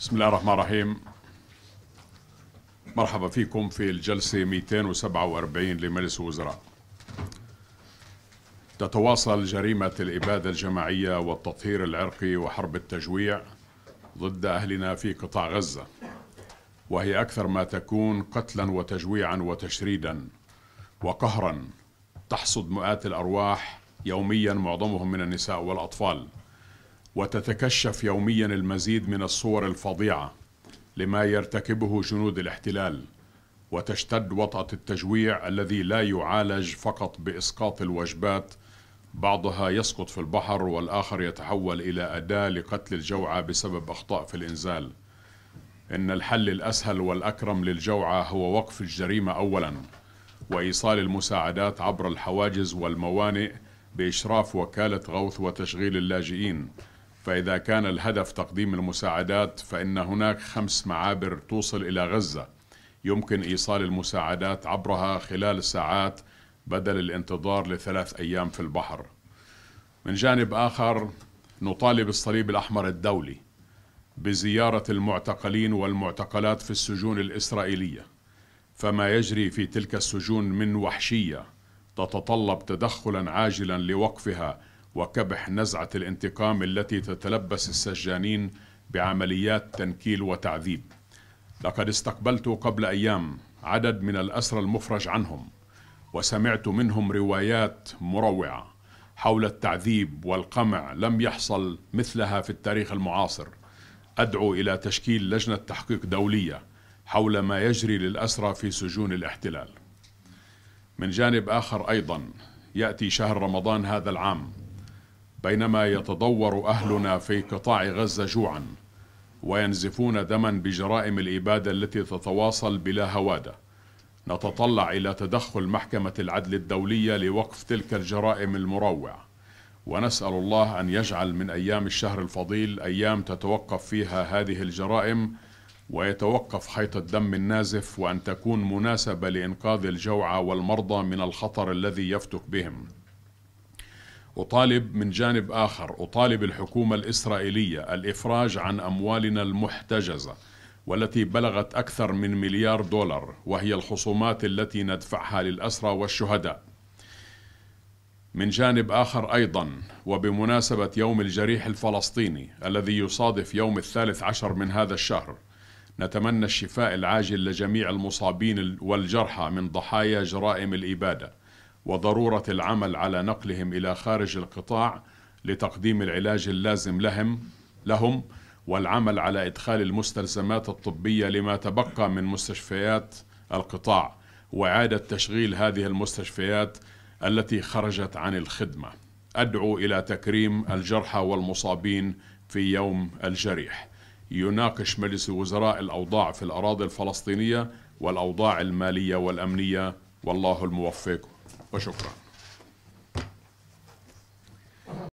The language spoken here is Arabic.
بسم الله الرحمن الرحيم مرحبا فيكم في الجلسة 247 لمجلس الوزراء تتواصل جريمة الإبادة الجماعية والتطهير العرقي وحرب التجويع ضد أهلنا في قطاع غزة وهي أكثر ما تكون قتلا وتجويعا وتشريدا وقهرا تحصد مئات الأرواح يوميا معظمهم من النساء والأطفال وتتكشف يوميا المزيد من الصور الفظيعه لما يرتكبه جنود الاحتلال وتشتد وطأة التجويع الذي لا يعالج فقط بإسقاط الوجبات بعضها يسقط في البحر والآخر يتحول إلى أداة لقتل الجوعى بسبب أخطاء في الإنزال إن الحل الأسهل والأكرم للجوعى هو وقف الجريمة أولا وإيصال المساعدات عبر الحواجز والموانئ بإشراف وكالة غوث وتشغيل اللاجئين فإذا كان الهدف تقديم المساعدات فإن هناك خمس معابر توصل إلى غزة يمكن إيصال المساعدات عبرها خلال ساعات بدل الانتظار لثلاث أيام في البحر من جانب آخر نطالب الصليب الأحمر الدولي بزيارة المعتقلين والمعتقلات في السجون الإسرائيلية فما يجري في تلك السجون من وحشية تتطلب تدخلا عاجلا لوقفها وكبح نزعة الانتقام التي تتلبس السجانين بعمليات تنكيل وتعذيب لقد استقبلت قبل أيام عدد من الأسرى المفرج عنهم وسمعت منهم روايات مروعة حول التعذيب والقمع لم يحصل مثلها في التاريخ المعاصر أدعو إلى تشكيل لجنة تحقيق دولية حول ما يجري للأسرى في سجون الاحتلال من جانب آخر أيضا يأتي شهر رمضان هذا العام بينما يتضور أهلنا في قطاع غزة جوعا وينزفون دما بجرائم الإبادة التي تتواصل بلا هوادة نتطلع إلى تدخل محكمة العدل الدولية لوقف تلك الجرائم المروعة ونسأل الله أن يجعل من أيام الشهر الفضيل أيام تتوقف فيها هذه الجرائم ويتوقف حيط الدم النازف وأن تكون مناسبة لإنقاذ الجوعى والمرضى من الخطر الذي يفتك بهم أطالب من جانب آخر أطالب الحكومة الإسرائيلية الإفراج عن أموالنا المحتجزة والتي بلغت أكثر من مليار دولار وهي الخصومات التي ندفعها للأسرى والشهداء من جانب آخر أيضا وبمناسبة يوم الجريح الفلسطيني الذي يصادف يوم الثالث عشر من هذا الشهر نتمنى الشفاء العاجل لجميع المصابين والجرحى من ضحايا جرائم الإبادة وضروره العمل على نقلهم الى خارج القطاع لتقديم العلاج اللازم لهم لهم والعمل على ادخال المستلزمات الطبيه لما تبقى من مستشفيات القطاع واعاده تشغيل هذه المستشفيات التي خرجت عن الخدمه. ادعو الى تكريم الجرحى والمصابين في يوم الجريح. يناقش مجلس وزراء الاوضاع في الاراضي الفلسطينيه والاوضاع الماليه والامنيه والله الموفق وشكرا